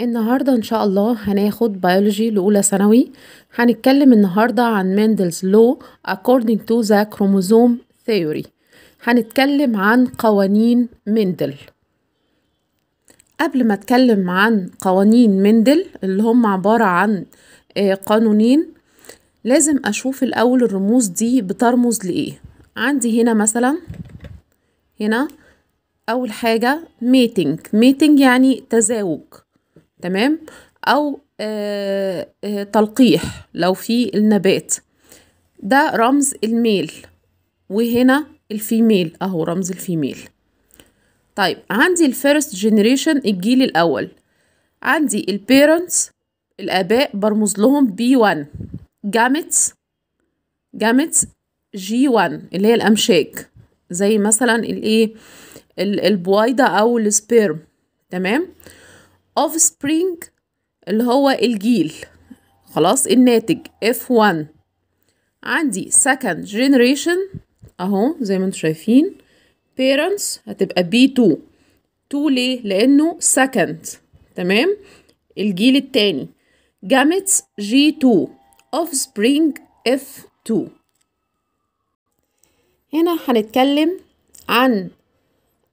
النهاردة إن شاء الله هناخد بيولوجي لأولى ثانوي هنتكلم النهاردة عن ميندلز لو according to the chromosome theory هنتكلم عن قوانين ميندل قبل ما أتكلم عن قوانين ميندل اللي هم عبارة عن آه، قانونين لازم أشوف الأول الرموز دي بترمز لإيه عندي هنا مثلا هنا أول حاجة ميتنج ميتنج يعني تزاوج تمام أو آه، آه، تلقيح لو في النبات ده رمز الميل وهنا الفيميل أهو رمز الفيميل طيب عندي الفيرست جينيريشن الجيل الأول عندي البيرنتس الآباء برمز لهم بي 1 جامتس جامتس جي 1 اللي هي الأمشاك زي مثلا الإيه البويضة أو السبيرم تمام offspring اللي هو الجيل خلاص الناتج F1 عندي second generation اهو زي ما انتم شايفين parents هتبقى B2 2 ليه لانه second تمام الجيل التاني gametes G2 offspring F2 هنا هنتكلم عن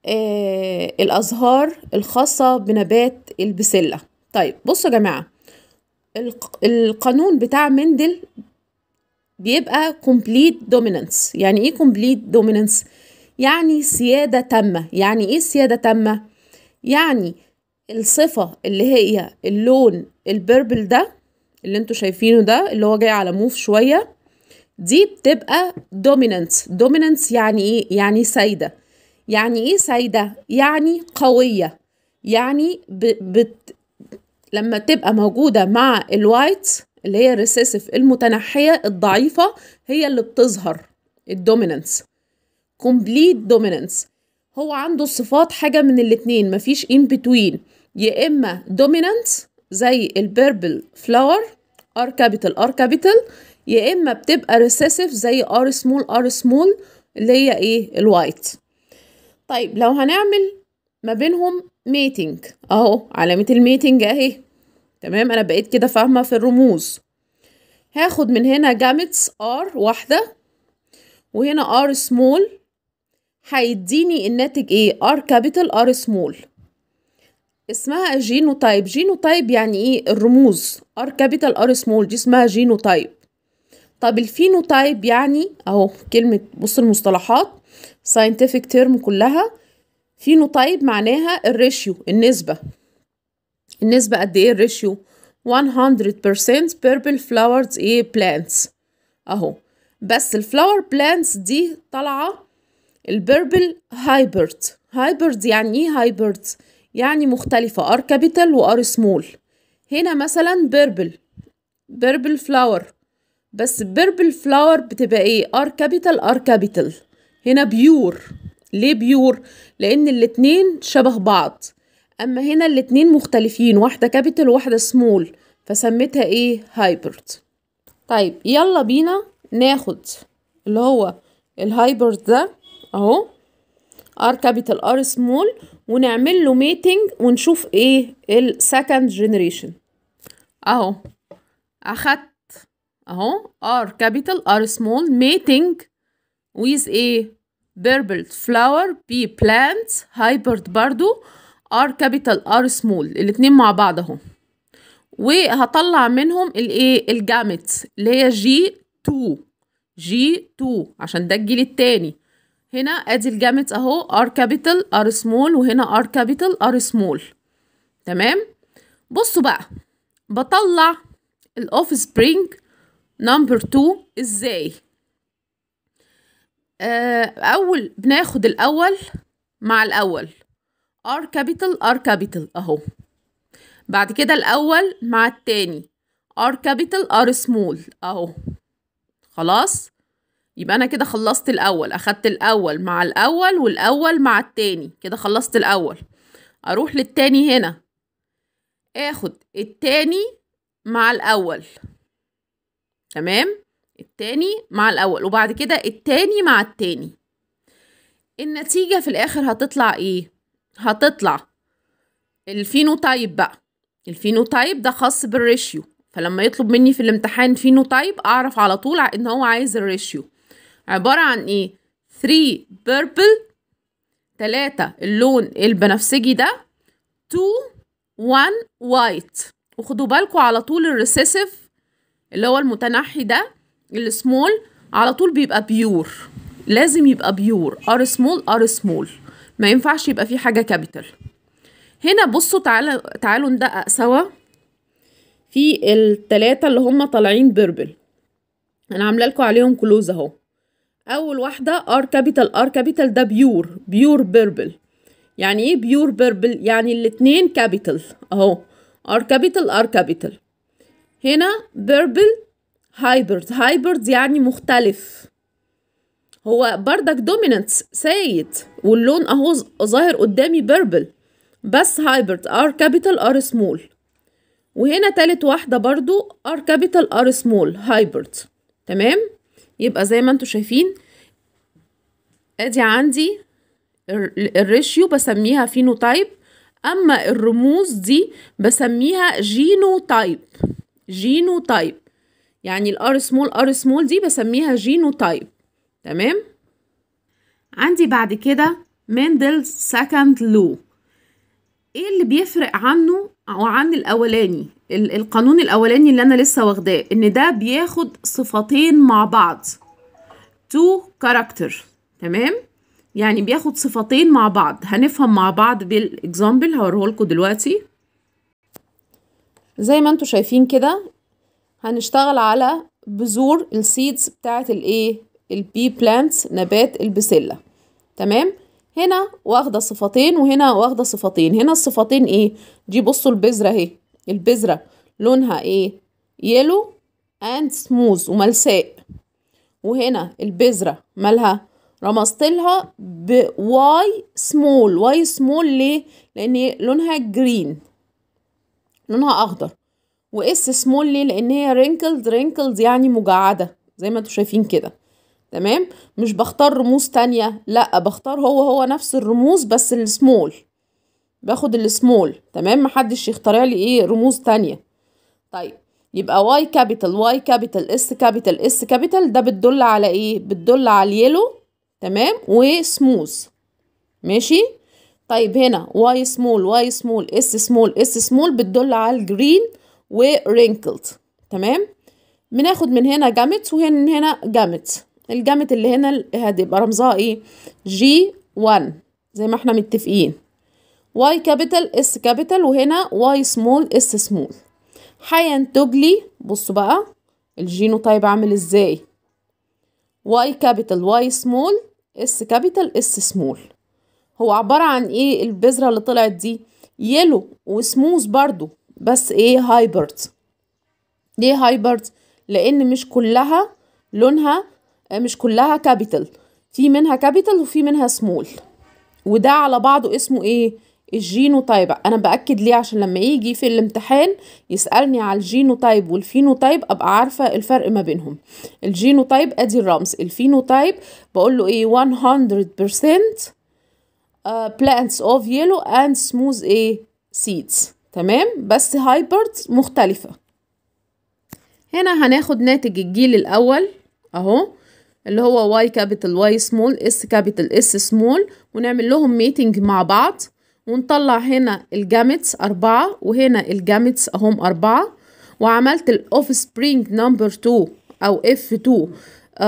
آه الأزهار الخاصة بنبات البسلة طيب بصوا يا جماعة القانون بتاع مندل بيبقى كومبليت دومينانس يعني ايه كومبليت دومينانس يعني سيادة تامة يعني ايه سيادة تامة يعني الصفة اللي هي اللون البيربل ده اللي انتوا شايفينه ده اللي هو جاي على موف شوية دي بتبقى دومينانس دومينانس يعني ايه يعني سيدة يعني ايه سيدة يعني قوية يعني ب... بت... لما تبقى موجودة مع الوايت اللي هي الريسيسف المتنحية الضعيفة هي اللي بتظهر الدومينانس كومبليت دومينانس هو عنده الصفات حاجة من الاتنين مفيش ان بتوين يا إما دومينانس زي البيربل فلاور ار كابيتال ار كابيتال يا إما بتبقى ريسيسف زي ار سمول ار سمول اللي هي إيه الوايت طيب لو هنعمل ما بينهم ميتنج اهو علامة الميتنج اهي تمام انا بقيت كده فاهمة في الرموز هاخد من هنا جامتس ار واحدة وهنا ار سمول هيديني الناتج ايه ار كابيتال ار سمول اسمها جينوتايب جينوتايب يعني ايه الرموز ار كابيتال ار سمول دي اسمها جينوتايب طب الفينوتايب يعني اهو كلمة بص المصطلحات ساينتفك تيرم كلها فينوتايب معناها الريشيو النسبة النسبة قد ايه الريشيو 100% purple flowers ايه plants اهو بس الفلاور بلانتس دي طالعة البيربل هايبرد هايبرد يعني ايه هايبرد يعني مختلفة ار كابيتال وار سمول هنا مثلا بيربل بيربل فلاور بس بيربل فلاور بتبقى ايه ار كابيتال ار كابيتال هنا بيور ليه بيور لان الاتنين شبه بعض اما هنا الاتنين مختلفين واحده كابيتال وواحده سمول فسميتها ايه هايبرد طيب يلا بينا ناخد اللي هو الهايبرد ده اهو ار كابيتال ار سمول ونعمل له ميتنج ونشوف ايه السكند جينيريشن اهو اخدت اهو ار كابيتال ار سمول ميتنج ويز ايه بيربل flower بي plants hybrid برضو ار كابيتال ار سمول الاتنين مع بعض اهو وهطلع منهم الايه الجامتس اللي هي جي 2 جي 2 عشان ده الجيل التاني هنا ادي الجامتس اهو ار كابيتال ار سمول وهنا ار كابيتال ار سمول تمام بصوا بقى بطلع الاوف سبرينج نمبر 2 ازاي آه، أول بناخد الأول مع الأول R capital R capital أهو بعد كده الأول مع التاني R capital R small أهو خلاص يبقى أنا كده خلصت الأول أخدت الأول مع الأول والأول مع التاني كده خلصت الأول أروح للتاني هنا آخد التاني مع الأول تمام التاني مع الأول وبعد كده التاني مع التاني النتيجة في الآخر هتطلع إيه؟ هتطلع الفينوتايب بقى الفينوتايب ده خاص بالريشيو فلما يطلب مني في الامتحان فينوتايب أعرف على طول إن هو عايز الريشيو عبارة عن إيه؟ 3 purple 3 اللون البنفسجي ده 2 1 white وخدوا بالكم على طول الريسيسيف اللي هو المتنحي ده السمول على طول بيبقى بيور لازم يبقى بيور ار سمول ار سمول ما ينفعش يبقى فيه حاجه كابيتال هنا بصوا تعالوا تعالوا ندقق سوا في التلاتة اللي هم طالعين بيربل انا عامله لكم عليهم كلوز اهو اول واحده ار كابيتال ار كابيتال ده بيور بيور بيربل يعني ايه بيور بيربل يعني الاتنين كابيتال اهو ار كابيتال ار كابيتال هنا بيربل هايبرد هايبرد يعني مختلف هو بردك دومينانس سايد واللون اهو ظاهر قدامي بيربل بس هايبرد ار كابيتال ار سمول وهنا تالت واحدة برضو ار كابيتال ار سمول هايبرد تمام يبقى زي ما انتوا شايفين ادي عندي الريشيو بسميها فينوتايب اما الرموز دي بسميها جينوتايب جينوتايب يعني الار سمول ار سمول دي بسميها جينوتايب تمام عندي بعد كده مندل سكند لو ايه اللي بيفرق عنه او عن الاولاني القانون الاولاني اللي انا لسه واخداه ان ده بياخد صفتين مع بعض تو كاركتر تمام يعني بياخد صفتين مع بعض هنفهم مع بعض بالاكزامبل هوريهولكوا دلوقتي زي ما انتوا شايفين كده هنشتغل على بذور السيدز بتاعت الايه البي بلانتس نبات البسلة تمام هنا واخدة صفتين وهنا واخدة صفتين هنا الصفتين ايه دي بصوا البذرة اهي البذرة لونها ايه يلو اند سموز وملساء وهنا البذرة مالها لها بواي سمول واي سمول ليه لان لونها جرين لونها اخضر واس سمول ليه لان هي رينكلز رينكلز يعني مجعده زي ما انتم شايفين كده تمام مش بختار رموز تانية لا بختار هو هو نفس الرموز بس السمول باخد السمول تمام محدش يخترع لي ايه رموز تانية طيب يبقى واي كابيتال واي كابيتال اس كابيتال اس كابيتال ده بتدل على ايه بتدل على اليلو تمام وسموز ماشي طيب هنا واي سمول واي سمول اس سمول اس سمول بتدل على الجرين ورينكلت تمام بناخد من هنا جامت وهنا هنا جامت الجامت اللي هنا هتبقى رمزها ايه جي 1 زي ما احنا متفقين واي كابيتال اس كابيتال وهنا واي سمول اس سمول هينتج لي بصوا بقى الجينو طيب عامل ازاي واي كابيتال واي سمول اس كابيتال اس سمول هو عبارة عن ايه البذرة اللي طلعت دي يلو وسموز برضو بس ايه هايبرد ليه هايبرد لان مش كلها لونها مش كلها كابيتال في منها كابيتال وفي منها سمول وده على بعضه اسمه ايه الجينوتايب انا باكد ليه عشان لما يجي في الامتحان يسالني على الجينوتايب والفينوتايب ابقى عارفه الفرق ما بينهم الجينوتايب ادي الرمز الفينوتايب بقول له ايه 100% uh, plants of yellow and smooth ايه seeds تمام بس هايبرد مختلفة هنا هناخد ناتج الجيل الأول أهو اللي هو واي كابيتال واي سمول اس كابيتال اس سمول ونعمل لهم ميتنج مع بعض ونطلع هنا الجامتس أربعة وهنا الجامتس أهم أربعة وعملت الأوف سبرينج نمبر تو أو اف آه، تو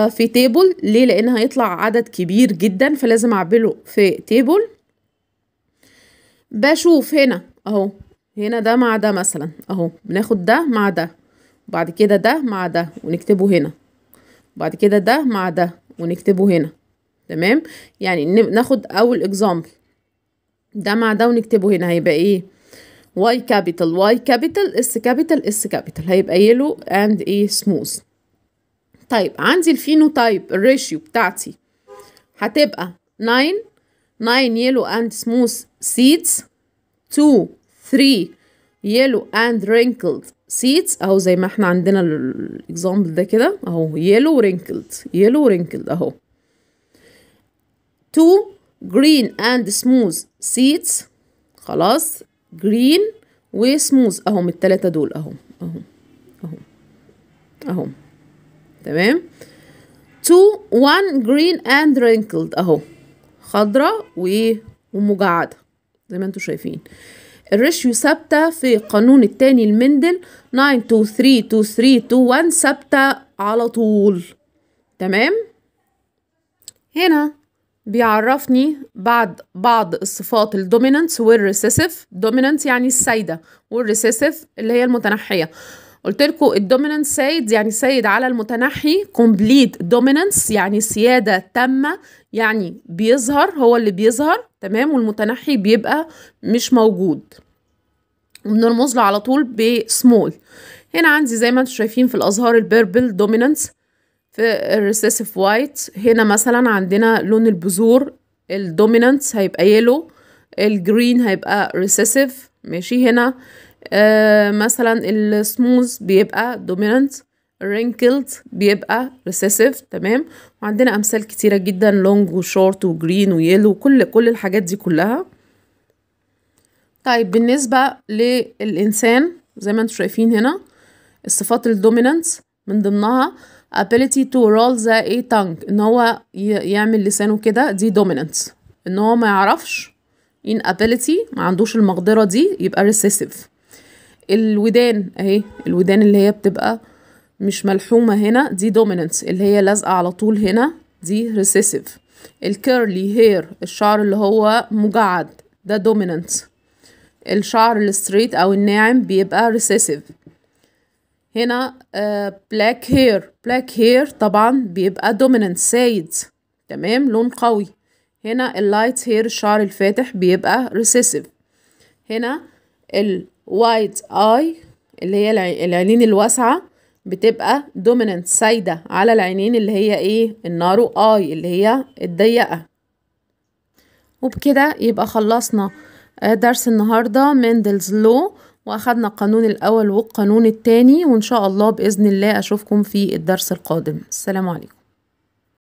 في تيبل ليه لأن هيطلع عدد كبير جدا فلازم أعمله في تيبل بشوف هنا أهو هنا ده مع ده مثلا اهو بناخد ده مع ده وبعد كده ده مع ده ونكتبه هنا وبعد كده ده مع ده ونكتبه هنا تمام يعني ناخد اول اكزامبل ده مع ده ونكتبه هنا هيبقى ايه واي كابيتال واي كابيتال اس كابيتال اس كابيتال هيبقى يلو اند ايه سموث طيب عندي الفينوتايب الريشيو بتاعتي هتبقى 9 9 يلو اند سموث سيدز 2 3 yellow and wrinkled seeds اهو زي ما احنا عندنا الاكزامبل ده كده اهو yellow wrinkled yellow wrinkled اهو 2 green and smooth seeds خلاص green و smooth اهم التلاتة دول اهم اهم اهم اهم تمام 2 1 green and wrinkled اهو خضرة مجعدة زي ما انتوا شايفين الريشيو ثابتة في قانون التاني المندل 9232321 ثابتة على طول تمام هنا بيعرفني بعد بعض الصفات الدومينانت والريسيسيف دومينانت يعني السيدة والريسيسيف اللي هي المتنحية قلت لكم الدوميننت سيد يعني سيد على المتنحي كومبليت دوميننس يعني سياده تامه يعني بيظهر هو اللي بيظهر تمام والمتنحي بيبقى مش موجود وبنرمز له على طول بسمول هنا عندي زي ما انتم شايفين في الازهار البيربل دوميننس في الريسيسيف وايت هنا مثلا عندنا لون البذور الدوميننت هيبقى يلو الجرين هيبقى ريسيسيف ماشي هنا آه، مثلا السموز بيبقى دومينانت الرينكلد بيبقى ريسيسيف تمام وعندنا امثال كتيره جدا لونج وشورت وجرين ويلو كل كل الحاجات دي كلها طيب بالنسبه للانسان زي ما انتم شايفين هنا الصفات الدومينانت من ضمنها ability to roll the a tongue ان هو يعمل لسانه كده دي dominant ان هو ما يعرفش in ability ما عندوش المقدرة دي يبقى recessive الودان اهي الودان اللي هي بتبقى مش ملحومة هنا دي dominant اللي هي لازقة على طول هنا دي ريسيسيف الكيرلي هير الشعر اللي هو مجعد ده dominant الشعر الستريت او الناعم بيبقى ريسيسيف هنا بلاك هير بلاك هير طبعا بيبقى dominant سايد تمام لون قوي هنا اللايت هير الشعر الفاتح بيبقى ريسيسيف هنا ال وايد اي اللي هي العينين الواسعة بتبقى دوميننت سايدة على العينين اللي هي ايه النارو اي اللي هي الضيقة وبكده يبقى خلصنا آه، درس النهاردة ميندلز لو واخدنا القانون الاول والقانون التاني وان شاء الله باذن الله اشوفكم في الدرس القادم السلام عليكم